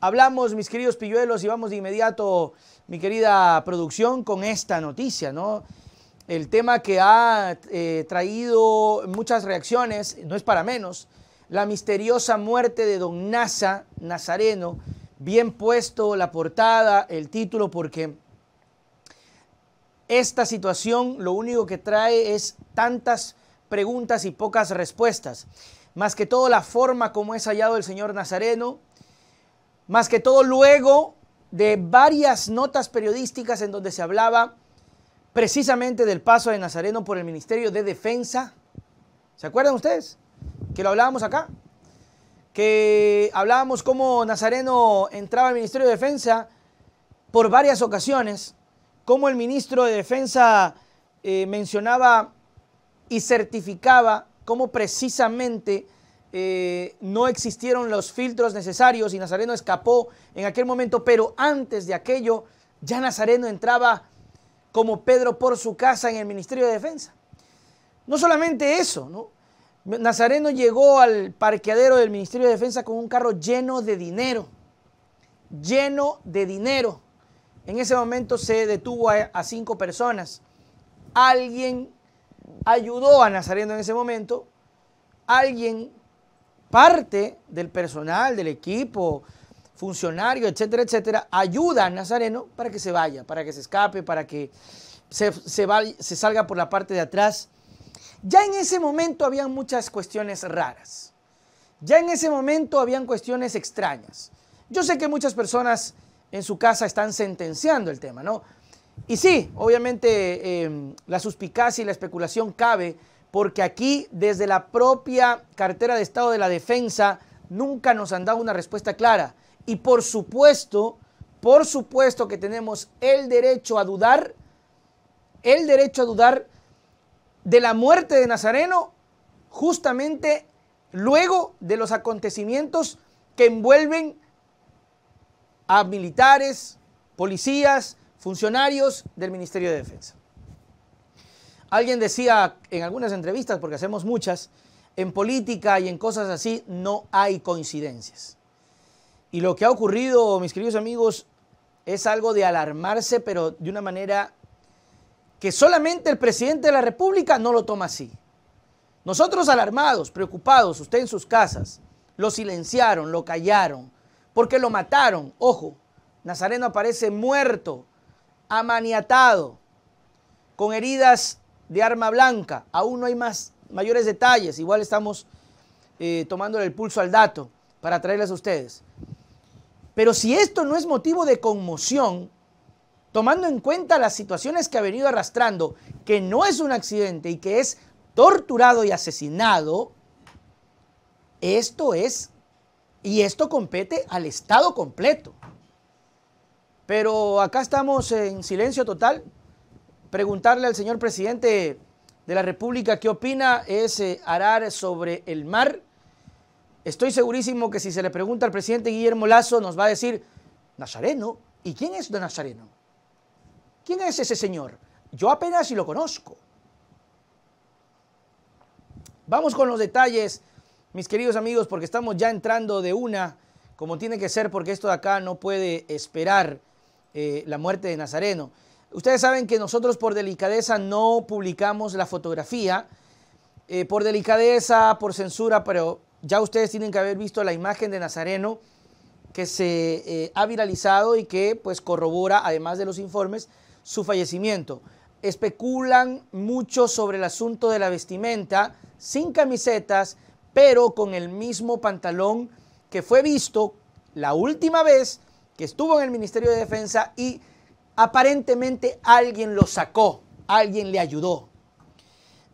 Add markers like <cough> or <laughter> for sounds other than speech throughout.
Hablamos, mis queridos pilluelos, y vamos de inmediato, mi querida producción, con esta noticia, ¿no? El tema que ha eh, traído muchas reacciones, no es para menos, la misteriosa muerte de don Nasa Nazareno. Bien puesto la portada, el título, porque esta situación lo único que trae es tantas preguntas y pocas respuestas. Más que todo la forma como es hallado el señor Nazareno, más que todo luego de varias notas periodísticas en donde se hablaba precisamente del paso de Nazareno por el Ministerio de Defensa. ¿Se acuerdan ustedes? Que lo hablábamos acá. Que hablábamos cómo Nazareno entraba al Ministerio de Defensa por varias ocasiones, cómo el ministro de Defensa eh, mencionaba y certificaba cómo precisamente eh, no existieron los filtros necesarios y Nazareno escapó en aquel momento, pero antes de aquello ya Nazareno entraba como Pedro por su casa en el Ministerio de Defensa. No solamente eso, Nazareno llegó al parqueadero del Ministerio de Defensa con un carro lleno de dinero, lleno de dinero. En ese momento se detuvo a, a cinco personas. Alguien ayudó a Nazareno en ese momento, alguien parte del personal, del equipo, funcionario, etcétera, etcétera, ayuda a Nazareno para que se vaya, para que se escape, para que se, salga por la parte de atrás. Ya en ese momento habían muchas cuestiones raras. Ya en ese momento habían cuestiones extrañas. Yo sé que muchas personas en su casa están sentenciando el tema, ¿no? Y sí, obviamente em, la suspicacia y la especulación cabe porque aquí desde la propia cartera de Estado de la Defensa nunca nos han dado una respuesta clara. Y por supuesto, por supuesto que tenemos el derecho a dudar, el derecho a dudar de la muerte de Nazareno justamente luego de los acontecimientos que envuelven a militares, policías, funcionarios del Ministerio de Defensa. Alguien decía en algunas entrevistas, porque hacemos muchas, en política y en cosas así no hay coincidencias. Y lo que ha ocurrido, mis queridos amigos, es algo de alarmarse, pero de una manera que solamente el presidente de la República no lo toma así. Nosotros alarmados, preocupados, usted en sus casas, lo silenciaron, lo callaron, porque lo mataron. Ojo, Nazareno aparece muerto, amaniatado, con heridas de arma blanca. Aún no hay más, mayores detalles. Igual estamos eh, tomando el pulso al dato para traerles a ustedes. Pero si esto no es motivo de conmoción, tomando en cuenta las situaciones que ha venido arrastrando, que no es un accidente y que es torturado y asesinado, esto es, y esto compete al Estado completo. Pero acá estamos en silencio total, preguntarle al señor presidente de la República qué opina ese eh, arar sobre el mar. Estoy segurísimo que si se le pregunta al presidente Guillermo Lazo nos va a decir, Nazareno, ¿y quién es don Nazareno? ¿Quién es ese señor? Yo apenas si lo conozco. Vamos con los detalles, mis queridos amigos, porque estamos ya entrando de una, como tiene que ser, porque esto de acá no puede esperar eh, la muerte de Nazareno. Ustedes saben que nosotros por delicadeza no publicamos la fotografía, eh, por delicadeza, por censura, pero ya ustedes tienen que haber visto la imagen de Nazareno que se eh, ha viralizado y que pues corrobora, además de los informes, su fallecimiento. Especulan mucho sobre el asunto de la vestimenta, sin camisetas, pero con el mismo pantalón que fue visto la última vez que estuvo en el Ministerio de Defensa y aparentemente alguien lo sacó, alguien le ayudó.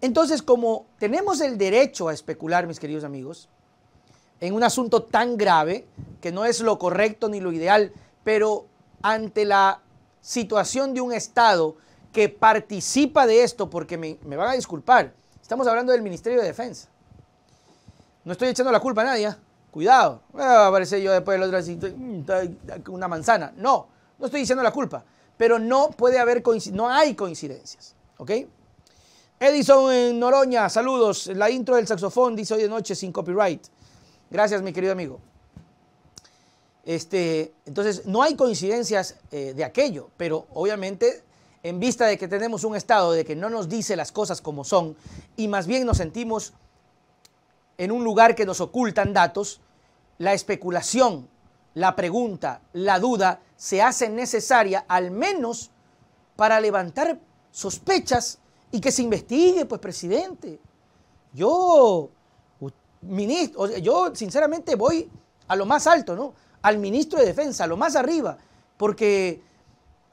Entonces, como tenemos el derecho a especular, mis queridos amigos, en un asunto tan grave, que no es lo correcto ni lo ideal, pero ante la situación de un Estado que participa de esto, porque me, van a disculpar, estamos hablando del Ministerio de Defensa. No estoy echando la culpa a nadie, ¿eh? cuidado, ah, aparece yo después el otro así, mm, una manzana. No, no estoy diciendo la culpa pero no puede haber no hay coincidencias, ¿ok? Edison en Noroña, saludos. La intro del saxofón dice hoy de noche sin copyright. Gracias, mi querido amigo. Este, entonces, no hay coincidencias eh, de aquello, pero obviamente, en vista de que tenemos un estado de que no nos dice las cosas como son y más bien nos sentimos en un lugar que nos ocultan datos, la especulación, la pregunta, la duda se hace necesaria, al menos para levantar sospechas y que se investigue, pues, presidente. Yo, ministro, yo sinceramente voy a lo más alto, ¿no? Al ministro de Defensa, a lo más arriba, porque,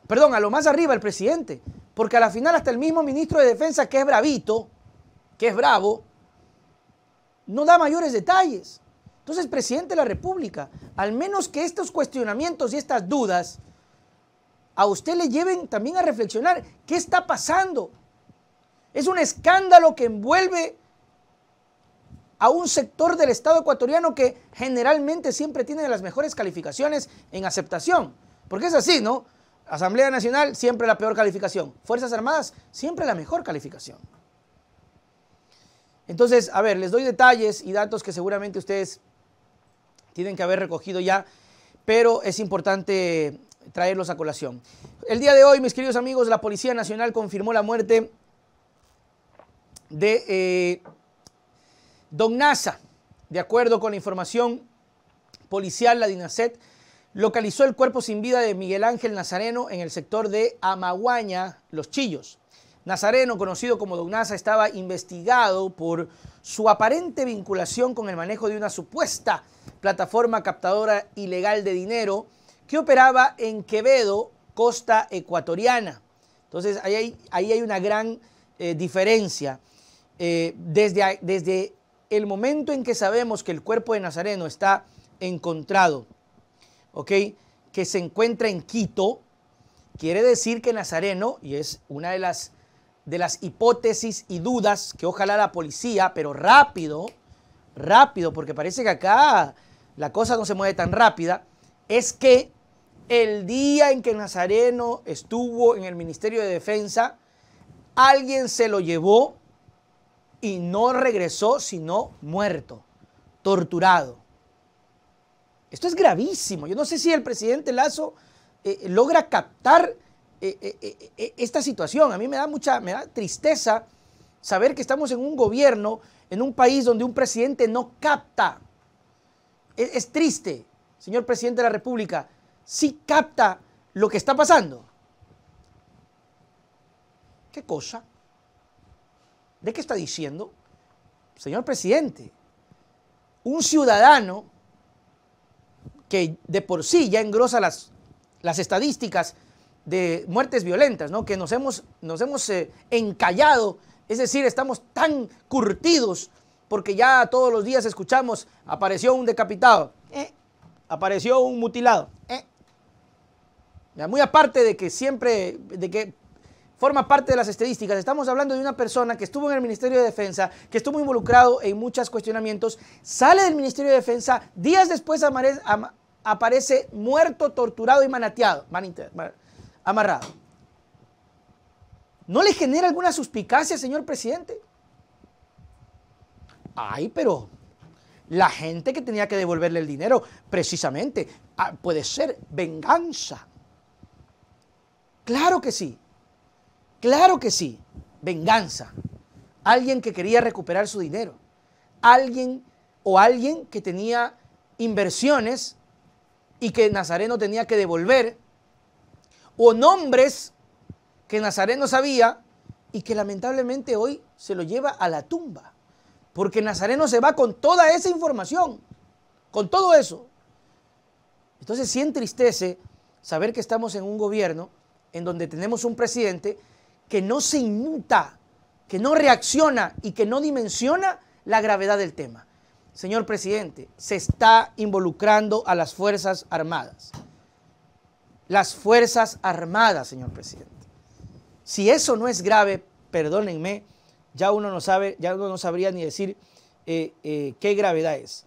perdón, a lo más arriba, el presidente, porque a la final hasta el mismo ministro de Defensa, que es bravito, que es bravo, no da mayores detalles. Entonces, presidente de la República, al menos que estos cuestionamientos y estas dudas a usted le lleven también a reflexionar qué está pasando. Es un escándalo que envuelve a un sector del Estado ecuatoriano que generalmente siempre tiene las mejores calificaciones en aceptación. Porque es así, ¿no? Asamblea Nacional siempre la peor calificación. Fuerzas Armadas siempre la mejor calificación. Entonces, a ver, les doy detalles y datos que seguramente ustedes tienen que haber recogido ya, pero es importante traerlos a colación. El día de hoy, mis queridos amigos, la Policía Nacional confirmó la muerte de eh, Don Nasa. De acuerdo con la información policial, la DINASET localizó el cuerpo sin vida de Miguel Ángel Nazareno en el sector de Amaguaña, Los Chillos. Nazareno, conocido como Don Nasa, estaba investigado por su aparente vinculación con el manejo de una supuesta plataforma captadora ilegal de dinero, que operaba en Quevedo, costa ecuatoriana. Entonces ahí hay, ahí hay una gran eh, diferencia. Eh, desde, desde el momento en que sabemos que el cuerpo de Nazareno está encontrado, okay, que se encuentra en Quito, quiere decir que Nazareno, y es una de las, de las hipótesis y dudas que ojalá la policía, pero rápido, rápido, porque parece que acá la cosa no se mueve tan rápida, es que el día en que Nazareno estuvo en el Ministerio de Defensa, alguien se lo llevó y no regresó sino muerto, torturado. Esto es gravísimo. Yo no sé si el presidente Lazo eh, eh, logra captar eh, esta situación. A mí me da mucha me da tristeza saber que estamos en un gobierno, en un país donde un presidente no capta es, triste, señor presidente de la República, si capta lo que está pasando. ¿Qué cosa? ¿De qué está diciendo? Señor presidente, un ciudadano que de por sí ya engrosa las, las estadísticas de muertes violentas, ¿no? que nos hemos, nos hemos eh, encallado, es decir, estamos tan curtidos porque ya todos los días escuchamos, apareció un decapitado, eh. apareció un mutilado. Eh. muy aparte de que siempre, de que forma parte de las estadísticas. Estamos hablando de una persona que estuvo en el Ministerio de Defensa, que estuvo involucrado en muchos cuestionamientos, sale del Ministerio de Defensa, días después aparece muerto, torturado y manateado, amarrado. ¿No le genera alguna suspicacia, señor presidente? Ay, pero la gente que tenía que devolverle el dinero, precisamente, ah, puede ser venganza. Claro que sí, claro que sí, venganza. Alguien que quería recuperar su dinero, alguien o alguien que tenía inversiones y que Nazareno tenía que devolver, o nombres que Nazareno sabía y que lamentablemente hoy se lo lleva a la tumba. Porque Nazareno se va con toda esa información, con todo eso. Entonces sí entristece saber que estamos en un gobierno en donde tenemos un presidente que no se inmuta, que no reacciona y que no dimensiona la gravedad del tema. Señor presidente, se está involucrando a las Fuerzas Armadas. Las Fuerzas Armadas, señor presidente. Si eso no es grave, perdónenme, ya uno no sabe, ya uno no sabría ni decir eh, eh, qué gravedad es.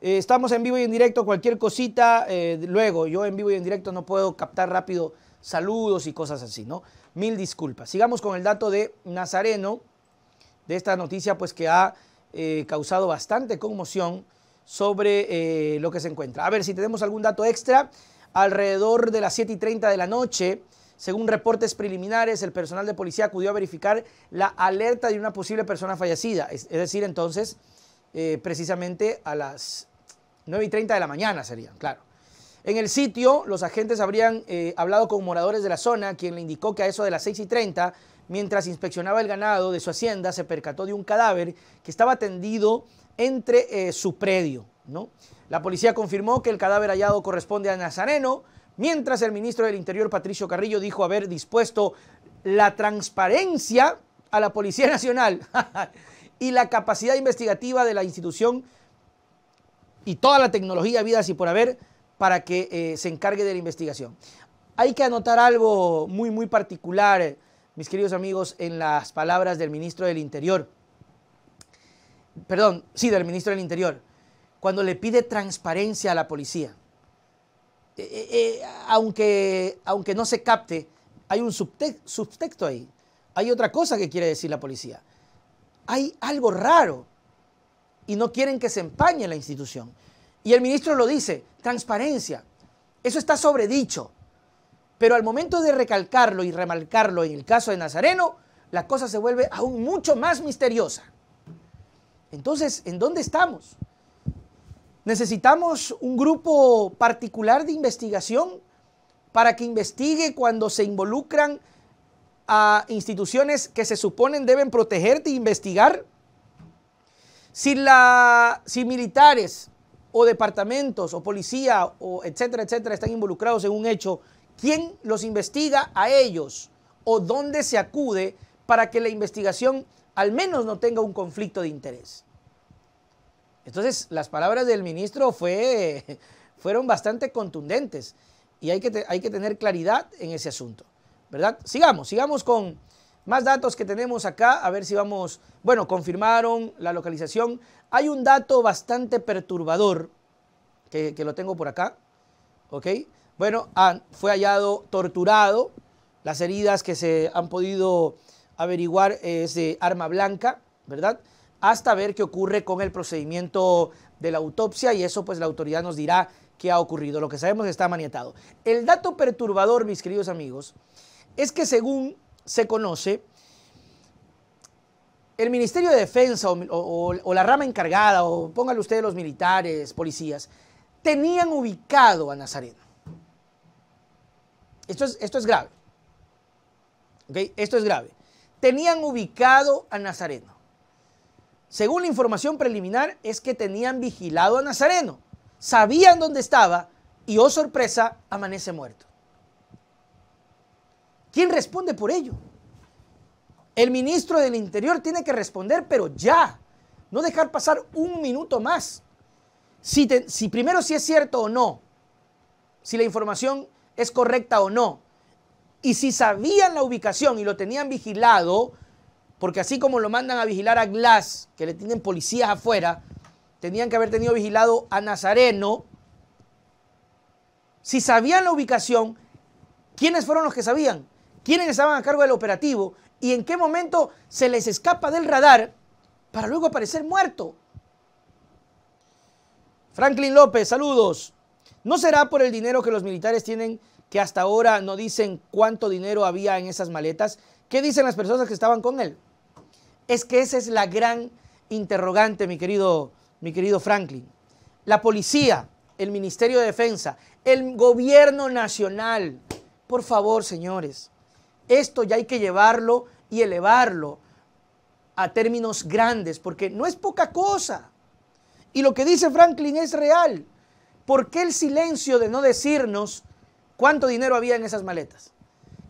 Eh, estamos en vivo y en directo, cualquier cosita, luego yo en vivo y en directo no puedo captar rápido saludos y cosas así, ¿no? Mil disculpas. Sigamos con el dato de Nazareno, de esta noticia pues que ha causado bastante conmoción sobre lo que se encuentra. A ver si tenemos algún dato extra. Alrededor de las 7 y 30 de la noche, según reportes preliminares, el personal de policía acudió a verificar la alerta de una posible persona fallecida. Es, decir, entonces, eh, precisamente a las 9 y 30 de la mañana serían, claro. En el sitio, los agentes habrían eh, hablado con moradores de la zona, quien le indicó que a eso de las 6 y 30, mientras inspeccionaba el ganado de su hacienda, se percató de un cadáver que estaba tendido entre eh, su predio. ¿no? La policía confirmó que el cadáver hallado corresponde a Nazareno, mientras el ministro del Interior, Patricio Carrillo, dijo haber dispuesto la transparencia a la Policía Nacional <laughs> y la capacidad investigativa de la institución y toda la tecnología, vidas y por haber, para que eh, se encargue de la investigación. Hay que anotar algo muy, muy particular, mis queridos amigos, en las palabras del ministro del Interior. Perdón, sí, del ministro del Interior, cuando le pide transparencia a la policía. Eh, eh, eh, aunque, aunque no se capte, hay un subtexto ahí. Hay otra cosa que quiere decir la policía. Hay algo raro y no quieren que se empañe la institución. Y el ministro lo dice, transparencia. Eso está sobredicho. Pero al momento de recalcarlo y remarcarlo en el caso de Nazareno, la cosa se vuelve aún mucho más misteriosa. Entonces, ¿en dónde estamos? Necesitamos un grupo particular de investigación para que investigue cuando se involucran a instituciones que se suponen deben proteger e investigar. Si, la, si militares o departamentos o policía o etcétera, etcétera están involucrados en un hecho, ¿quién los investiga a ellos o dónde se acude para que la investigación al menos no tenga un conflicto de interés? Entonces, las palabras del ministro <laughs> fueron bastante contundentes y hay que, hay que tener claridad en ese asunto, ¿verdad? Sigamos, sigamos con más datos que tenemos acá, a ver si vamos, bueno, confirmaron la localización. Hay un dato bastante perturbador, que, lo tengo por acá, ¿ok? Bueno, ah, fue hallado torturado, las heridas que se han podido averiguar es de arma blanca, ¿verdad? hasta ver qué ocurre con el procedimiento de la autopsia y eso pues la autoridad nos dirá qué ha ocurrido. Lo que sabemos está maniatado. El dato perturbador, mis queridos amigos, es que según se conoce, el Ministerio de Defensa o, la rama encargada, o póngale ustedes los militares, policías, tenían ubicado a Nazareno. Esto es, esto es grave. Esto es grave. Tenían ubicado a Nazareno según la información preliminar, es que tenían vigilado a Nazareno, sabían dónde estaba y, oh sorpresa, amanece muerto. ¿Quién responde por ello? El ministro del Interior tiene que responder, pero ya, no dejar pasar un minuto más. Si, primero si es cierto o no, si la información es correcta o no, y si sabían la ubicación y lo tenían vigilado, porque así como lo mandan a vigilar a Glass, que le tienen policías afuera, tenían que haber tenido vigilado a Nazareno. Si sabían la ubicación, ¿quiénes fueron los que sabían? ¿Quiénes estaban a cargo del operativo? ¿Y en qué momento se les escapa del radar para luego aparecer muerto? Franklin López, saludos. ¿No será por el dinero que los militares tienen que hasta ahora no dicen cuánto dinero había en esas maletas? ¿Qué dicen las personas que estaban con él? Es que esa es la gran interrogante, mi querido, mi querido Franklin. La policía, el Ministerio de Defensa, el gobierno nacional. Por favor, señores, esto ya hay que llevarlo y elevarlo a términos grandes, porque no es poca cosa. Y lo que dice Franklin es real. ¿Por qué el silencio de no decirnos cuánto dinero había en esas maletas?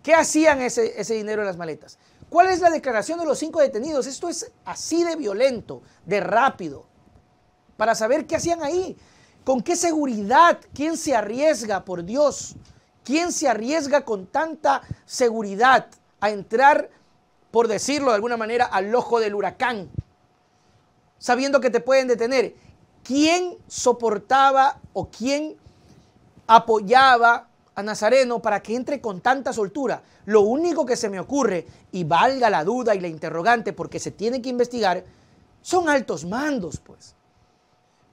¿Qué hacían ese, dinero en las maletas? ¿Cuál es la declaración de los cinco detenidos? Esto es así de violento, de rápido. Para saber qué hacían ahí, con qué seguridad, quién se arriesga, por Dios, quién se arriesga con tanta seguridad a entrar, por decirlo de alguna manera, al ojo del huracán, sabiendo que te pueden detener. ¿Quién soportaba o quién apoyaba a Nazareno para que entre con tanta soltura. Lo único que se me ocurre, y valga la duda y la interrogante porque se tiene que investigar, son altos mandos, pues.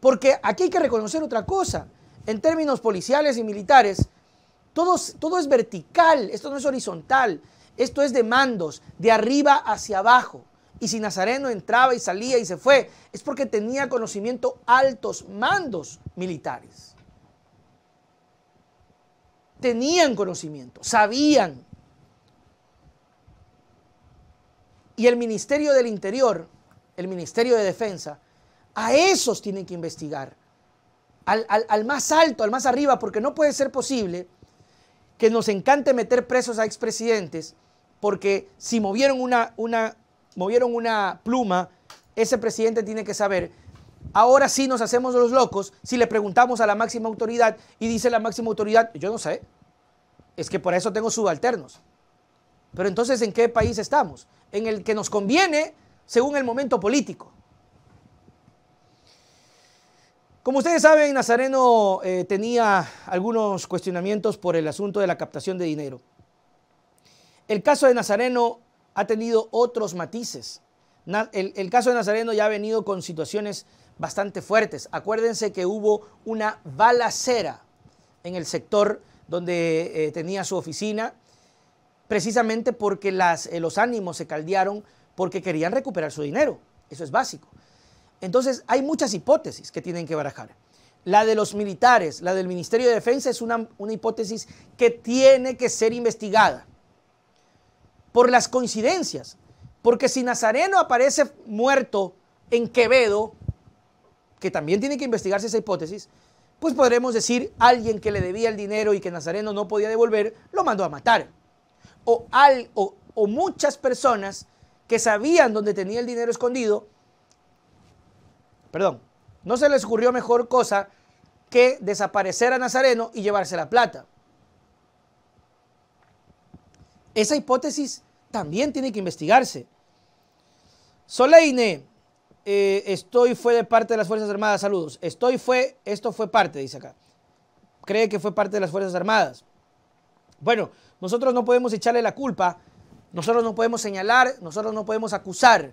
Porque aquí hay que reconocer otra cosa. En términos policiales y militares, todo, todo es vertical, esto no es horizontal, esto es de mandos, de arriba hacia abajo. Y si Nazareno entraba y salía y se fue, es porque tenía conocimiento altos mandos militares tenían conocimiento, sabían. Y el Ministerio del Interior, el Ministerio de Defensa, a esos tienen que investigar, al, más alto, al más arriba, porque no puede ser posible que nos encante meter presos a expresidentes, porque si movieron una, una, movieron una pluma, ese presidente tiene que saber ahora sí nos hacemos los locos si le preguntamos a la máxima autoridad y dice la máxima autoridad, yo no sé, es que por eso tengo subalternos. Pero entonces, ¿en qué país estamos? En el que nos conviene según el momento político. Como ustedes saben, Nazareno eh, tenía algunos cuestionamientos por el asunto de la captación de dinero. El caso de Nazareno ha tenido otros matices. el, el caso de Nazareno ya ha venido con situaciones bastante fuertes. Acuérdense que hubo una balacera en el sector donde eh, tenía su oficina, precisamente porque eh, los ánimos se caldearon porque querían recuperar su dinero. Eso es básico. Entonces, hay muchas hipótesis que tienen que barajar. La de los militares, la del Ministerio de Defensa es una hipótesis que tiene que ser investigada por las coincidencias. Porque si Nazareno aparece muerto en Quevedo, que también tiene que investigarse esa hipótesis, pues podremos decir alguien que le debía el dinero y que Nazareno no podía devolver, lo mandó a matar. O, o, muchas personas que sabían dónde tenía el dinero escondido, perdón, no se les ocurrió mejor cosa que desaparecer a Nazareno y llevarse la plata. Esa hipótesis también tiene que investigarse. Soleine eh, estoy fue de parte de las Fuerzas Armadas, saludos. Estoy fue, esto fue parte, dice acá. Cree que fue parte de las Fuerzas Armadas. Bueno, nosotros no podemos echarle la culpa, nosotros no podemos señalar, nosotros no podemos acusar,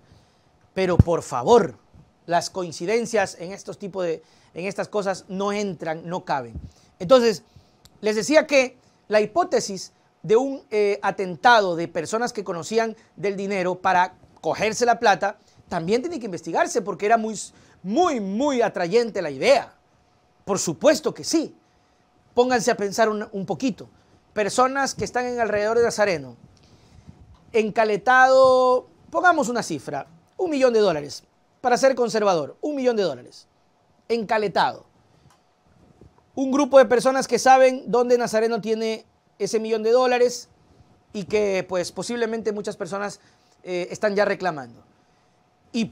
pero por favor, las coincidencias en estos tipos de, en estas cosas no entran, no caben. Entonces, les decía que la hipótesis de un eh, atentado de personas que conocían del dinero para cogerse la plata también tiene que investigarse porque era muy, muy, muy atrayente la idea. Por supuesto que sí. Pónganse a pensar un, poquito. Personas que están en alrededor de Nazareno, encaletado, pongamos una cifra, un millón de dólares, para ser conservador, un millón de dólares, encaletado. Un grupo de personas que saben dónde Nazareno tiene ese millón de dólares y que pues posiblemente muchas personas eh, están ya reclamando. Y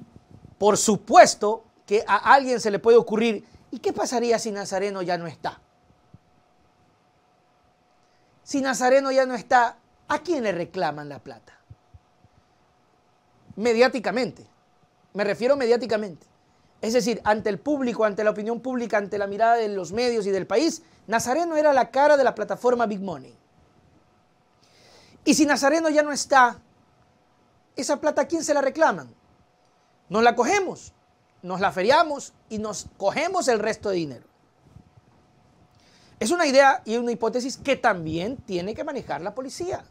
por supuesto que a alguien se le puede ocurrir, ¿y qué pasaría si Nazareno ya no está? Si Nazareno ya no está, ¿a quién le reclaman la plata? Mediáticamente. Me refiero mediáticamente. Es decir, ante el público, ante la opinión pública, ante la mirada de los medios y del país, Nazareno era la cara de la plataforma Big Money. Y si Nazareno ya no está, esa plata, ¿a quién se la reclaman? nos la cogemos, nos la feriamos y nos cogemos el resto de dinero. Es una idea y una hipótesis que también tiene que manejar la policía.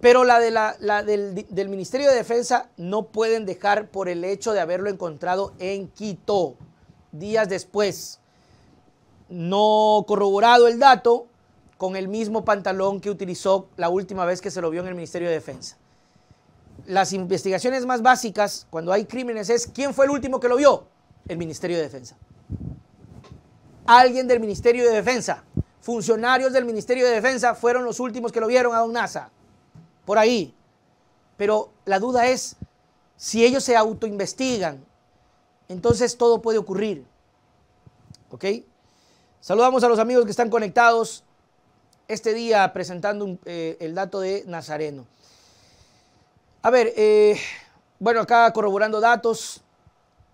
Pero la, del, Ministerio de Defensa no pueden dejar por el hecho de haberlo encontrado en Quito días después. No corroborado el dato con el mismo pantalón que utilizó la última vez que se lo vio en el Ministerio de Defensa las investigaciones más básicas cuando hay crímenes es quién fue el último que lo vio. El Ministerio de Defensa. Alguien del Ministerio de Defensa. Funcionarios del Ministerio de Defensa fueron los últimos que lo vieron a Don NASA. Por ahí. Pero la duda es si ellos se autoinvestigan. Entonces todo puede ocurrir. ¿Ok? Saludamos a los amigos que están conectados este día presentando eh, el dato de Nazareno. A ver, eh, bueno, acá corroborando datos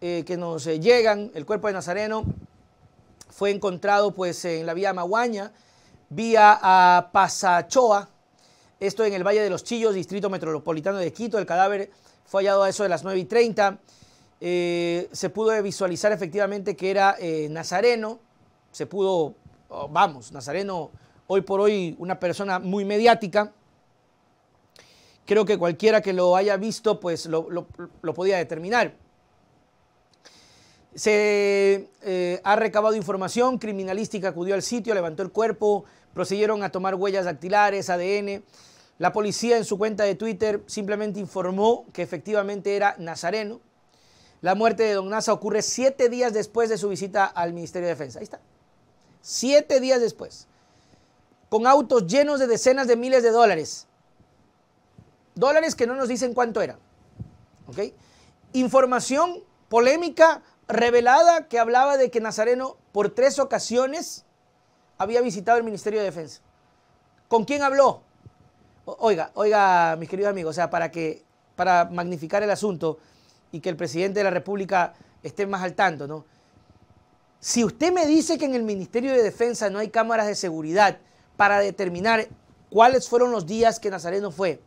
eh, que nos eh, llegan, el cuerpo de Nazareno fue encontrado pues en la vía Maguaña, vía a Pasachoa, esto en el Valle de los Chillos, Distrito Metropolitano de Quito. El cadáver fue hallado a eso de las 9 y 30. se pudo visualizar efectivamente que era Nazareno. Se pudo, oh, vamos, Nazareno hoy por hoy una persona muy mediática creo que cualquiera que lo haya visto pues lo, podía determinar. Se eh, ha recabado información, criminalística acudió al sitio, levantó el cuerpo, procedieron a tomar huellas dactilares, ADN. La policía en su cuenta de Twitter simplemente informó que efectivamente era Nazareno. La muerte de Don Nasa ocurre siete días después de su visita al Ministerio de Defensa. Ahí está. Siete días después. Con autos llenos de decenas de miles de dólares. Dólares que no nos dicen cuánto era. ¿Ok? Información polémica revelada que hablaba de que Nazareno por tres ocasiones había visitado el Ministerio de Defensa. ¿Con quién habló? Oiga, oiga, mis queridos amigos, o sea, para que para magnificar el asunto y que el presidente de la República esté más al tanto, ¿no? Si usted me dice que en el Ministerio de Defensa no hay cámaras de seguridad para determinar cuáles fueron los días que Nazareno fue,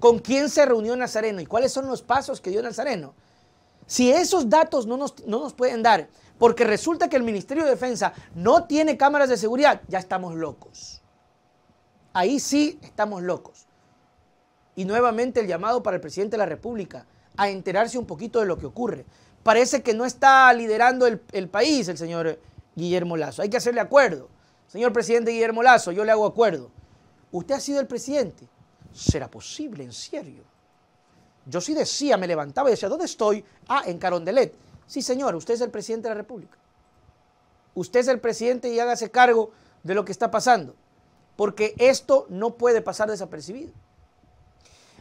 ¿Con quién se reunió Nazareno? ¿Y cuáles son los pasos que dio Nazareno? Si esos datos no nos, pueden dar, porque resulta que el Ministerio de Defensa no tiene cámaras de seguridad, ya estamos locos. Ahí sí estamos locos. Y nuevamente el llamado para el presidente de la República a enterarse un poquito de lo que ocurre. Parece que no está liderando el, el país el señor Guillermo Lazo. Hay que hacerle acuerdo. Señor presidente Guillermo Lazo, yo le hago acuerdo. Usted ha sido el presidente. ¿será posible? ¿En serio? Yo sí decía, me levantaba y decía, ¿dónde estoy? Ah, en Carondelet. Sí, señor, usted es el presidente de la República. Usted es el presidente y hágase cargo de lo que está pasando, porque esto no puede pasar desapercibido.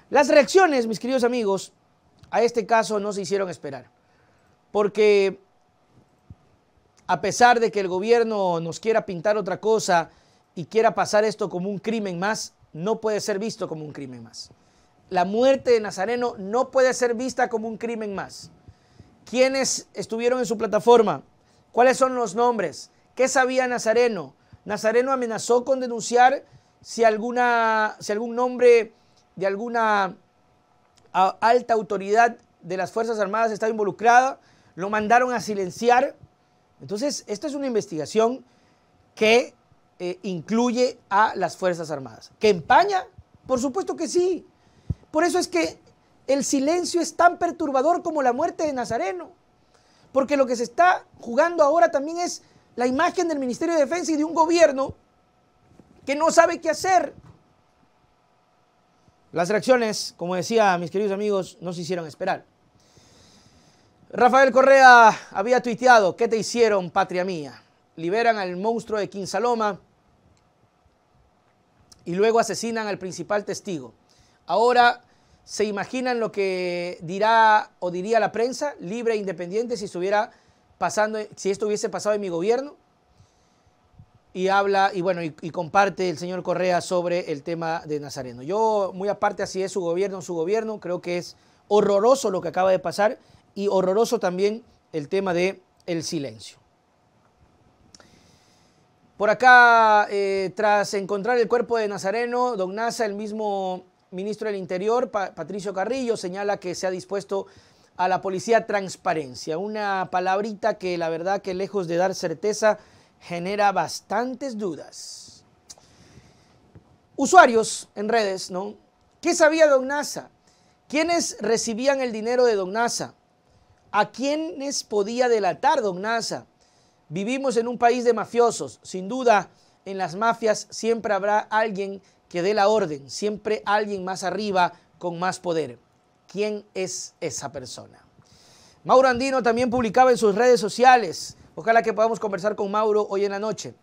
Las reacciones, mis queridos amigos, a este caso no se hicieron esperar, porque a pesar de que el gobierno nos quiera pintar otra cosa y quiera pasar esto como un crimen más, no puede ser visto como un crimen más. La muerte de Nazareno no puede ser vista como un crimen más. ¿Quiénes estuvieron en su plataforma? ¿Cuáles son los nombres? ¿Qué sabía Nazareno? Nazareno amenazó con denunciar si, alguna, si algún nombre de alguna alta autoridad de las Fuerzas Armadas estaba involucrada. Lo mandaron a silenciar. Entonces, esta es una investigación que eh, incluye a las Fuerzas Armadas. ¿Que empaña? Por supuesto que sí. Por eso es que el silencio es tan perturbador como la muerte de Nazareno. Porque lo que se está jugando ahora también es la imagen del Ministerio de Defensa y de un gobierno que no sabe qué hacer. Las reacciones, como decía mis queridos amigos, no se hicieron esperar. Rafael Correa había tuiteado, ¿qué te hicieron, patria mía? Liberan al monstruo de Quinsaloma y luego asesinan al principal testigo. Ahora, ¿se imaginan lo que dirá o diría la prensa libre e independiente si estuviera pasando, si esto hubiese pasado en mi gobierno? Y habla, y bueno, y, comparte el señor Correa sobre el tema de Nazareno. Yo, muy aparte, así es su gobierno, su gobierno, creo que es horroroso lo que acaba de pasar y horroroso también el tema de el silencio. Por acá, eh, tras encontrar el cuerpo de Nazareno, Don Nasa, el mismo ministro del Interior, Patricio Carrillo, señala que se ha dispuesto a la policía transparencia, una palabrita que la verdad que lejos de dar certeza genera bastantes dudas. Usuarios en redes, ¿no? ¿Qué sabía Don Nasa? ¿Quiénes recibían el dinero de Don Nasa? ¿A quiénes podía delatar Don Nasa? Vivimos en un país de mafiosos. Sin duda, en las mafias siempre habrá alguien que dé la orden, siempre alguien más arriba con más poder. ¿Quién es esa persona? Mauro Andino también publicaba en sus redes sociales. Ojalá que podamos conversar con Mauro hoy en la noche.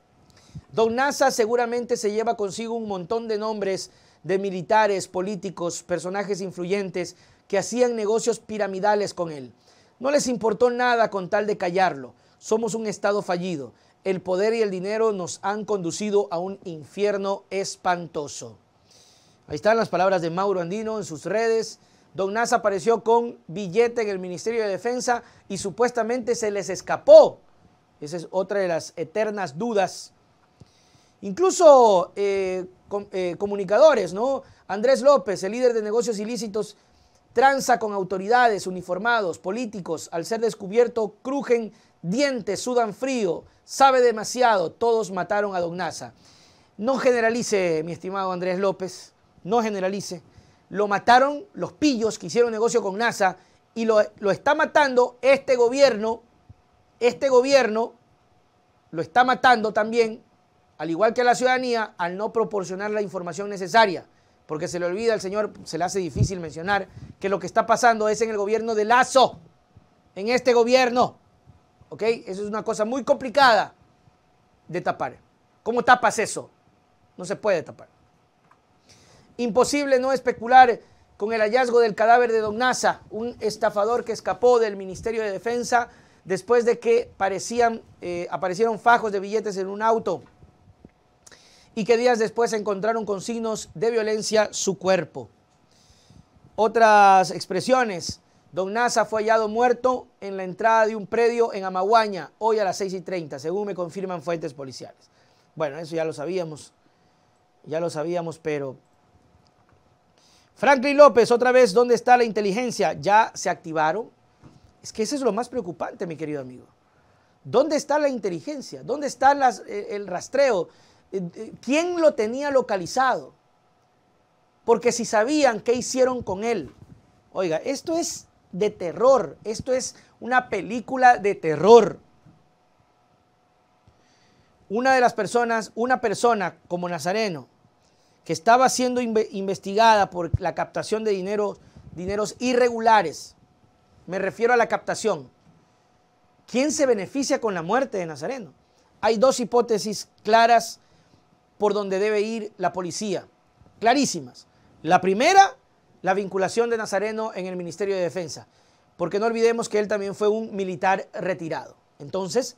Don NASA seguramente se lleva consigo un montón de nombres de militares, políticos, personajes influyentes que hacían negocios piramidales con él. No les importó nada con tal de callarlo. Somos un Estado fallido. El poder y el dinero nos han conducido a un infierno espantoso. Ahí están las palabras de Mauro Andino en sus redes. Don Nas apareció con billete en el Ministerio de Defensa y supuestamente se les escapó. Esa es otra de las eternas dudas. Incluso eh, eh, comunicadores, ¿no? Andrés López, el líder de negocios ilícitos tranza con autoridades, uniformados, políticos, al ser descubierto crujen dientes, sudan frío, sabe demasiado, todos mataron a Don Nasa. No generalice, mi estimado Andrés López, no generalice. Lo mataron los pillos que hicieron negocio con NASA y lo, está matando este gobierno, este gobierno lo está matando también, al igual que a la ciudadanía, al no proporcionar la información necesaria porque se le olvida al señor, se le hace difícil mencionar que lo que está pasando es en el gobierno de Lazo, en este gobierno. ¿Ok? Eso es una cosa muy complicada de tapar. ¿Cómo tapas eso? No se puede tapar. Imposible no especular con el hallazgo del cadáver de Don Nasa, un estafador que escapó del Ministerio de Defensa después de que parecían, eh, aparecieron fajos de billetes en un auto y que días después encontraron con signos de violencia su cuerpo. Otras expresiones. Don Nasa fue hallado muerto en la entrada de un predio en Amaguaña, hoy a las 6 y 30, según me confirman fuentes policiales. Bueno, eso ya lo sabíamos, ya lo sabíamos, pero... Franklin López, otra vez, ¿dónde está la inteligencia? Ya se activaron. Es que eso es lo más preocupante, mi querido amigo. ¿Dónde está la inteligencia? ¿Dónde está eh, el rastreo? Eh, eh, quién lo tenía localizado. Porque si sabían qué hicieron con él. Oiga, esto es de terror, esto es una película de terror. Una de las personas, una persona como Nazareno, que estaba siendo investigada por la captación de dinero, dineros irregulares, me refiero a la captación, ¿quién se beneficia con la muerte de Nazareno? Hay dos hipótesis claras por donde debe ir la policía. Clarísimas. La primera, la vinculación de Nazareno en el Ministerio de Defensa, porque no olvidemos que él también fue un militar retirado. Entonces,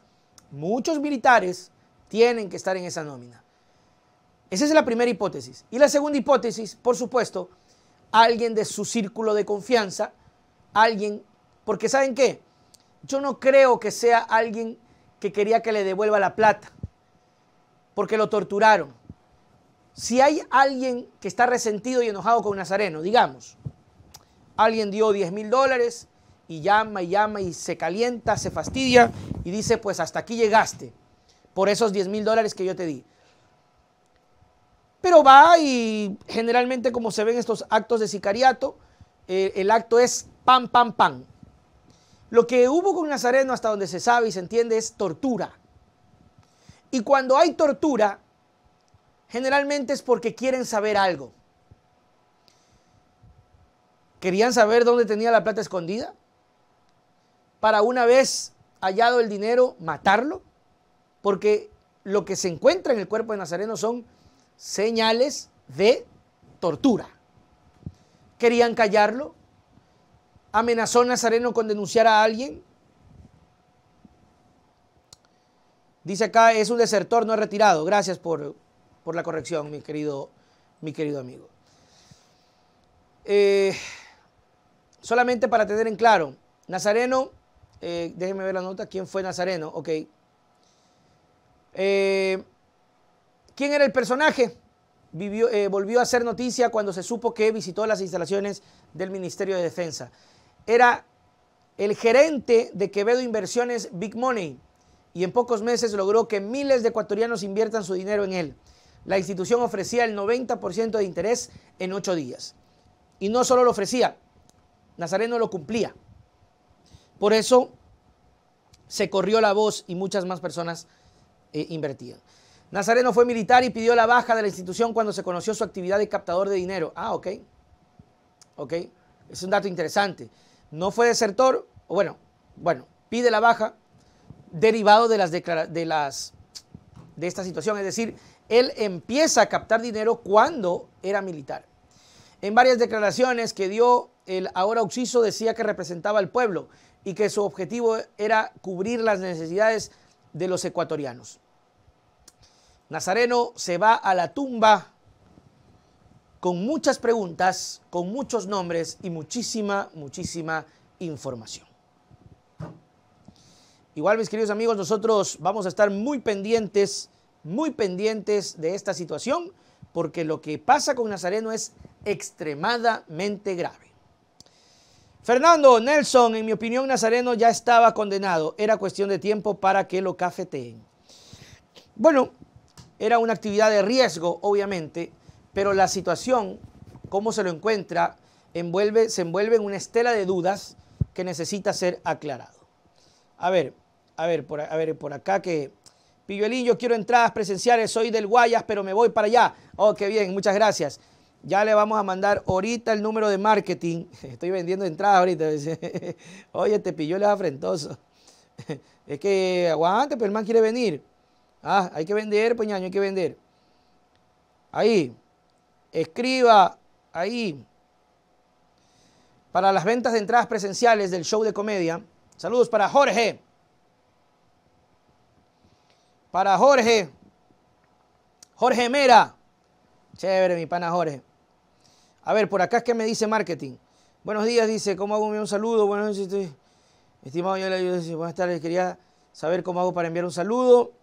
muchos militares tienen que estar en esa nómina. Esa es la primera hipótesis. Y la segunda hipótesis, por supuesto, alguien de su círculo de confianza, alguien, porque ¿saben qué? Yo no creo que sea alguien que quería que le devuelva la plata porque lo torturaron. Si hay alguien que está resentido y enojado con Nazareno, digamos, alguien dio 10 mil dólares y llama y llama y se calienta, se fastidia y dice, pues hasta aquí llegaste por esos 10 mil dólares que yo te di. Pero va y generalmente como se ven estos actos de sicariato, eh, el acto es pam, pam, pam. Lo que hubo con Nazareno, hasta donde se sabe y se entiende, es tortura. Y cuando hay tortura, generalmente es porque quieren saber algo. ¿Querían saber dónde tenía la plata escondida? Para una vez hallado el dinero, matarlo. Porque lo que se encuentra en el cuerpo de Nazareno son señales de tortura. ¿Querían callarlo? ¿Amenazó Nazareno con denunciar a alguien? Dice acá, es un desertor, no es retirado. Gracias por, la corrección, mi querido, mi querido amigo. Eh, solamente para tener en claro, Nazareno, eh, déjenme ver la nota, ¿quién fue Nazareno? Ok. Eh, ¿Quién era el personaje? Vivió, volvió a hacer noticia cuando se supo que visitó las instalaciones del Ministerio de Defensa. Era el gerente de Quevedo Inversiones Big Money, y en pocos meses logró que miles de ecuatorianos inviertan su dinero en él. La institución ofrecía el 90% de interés en ocho días. Y no solo lo ofrecía, Nazareno lo cumplía. Por eso se corrió la voz y muchas más personas eh, invertían. Nazareno fue militar y pidió la baja de la institución cuando se conoció su actividad de captador de dinero. Ah, ok. Ok. Es un dato interesante. No fue desertor, bueno, bueno, pide la baja, derivado de, las de, las, de esta situación. Es decir, él empieza a captar dinero cuando era militar. En varias declaraciones que dio el ahora Oxiso decía que representaba al pueblo y que su objetivo era cubrir las necesidades de los ecuatorianos. Nazareno se va a la tumba con muchas preguntas, con muchos nombres y muchísima, muchísima información. Igual, mis queridos amigos, nosotros vamos a estar muy pendientes, muy pendientes de esta situación, porque lo que pasa con Nazareno es extremadamente grave. Fernando Nelson, en mi opinión, Nazareno ya estaba condenado. Era cuestión de tiempo para que lo cafeteen. Bueno, era una actividad de riesgo, obviamente, pero la situación, cómo se lo encuentra, envuelve, se envuelve en una estela de dudas que necesita ser aclarado. A ver, a ver, por, a ver, por acá que... Pillolín, yo quiero entradas presenciales, soy del Guayas, pero me voy para allá. Oh, qué bien, muchas gracias. Ya le vamos a mandar ahorita el número de marketing. <laughs> Estoy vendiendo entradas ahorita. <laughs> Oye, te pilló es afrentoso. <laughs> Es que aguante, pero el man quiere venir. Ah, hay que vender, Peñaño, pues, hay que vender. Ahí. Escriba ahí. Para las ventas de entradas presenciales del show de comedia. Saludos para Jorge para Jorge. Jorge Mera. Chévere, mi pana Jorge. A ver, por acá es que me dice marketing. Buenos días, dice, ¿cómo hago un saludo? Buenos este, estimado, Buenas tardes, quería saber cómo hago para enviar un saludo.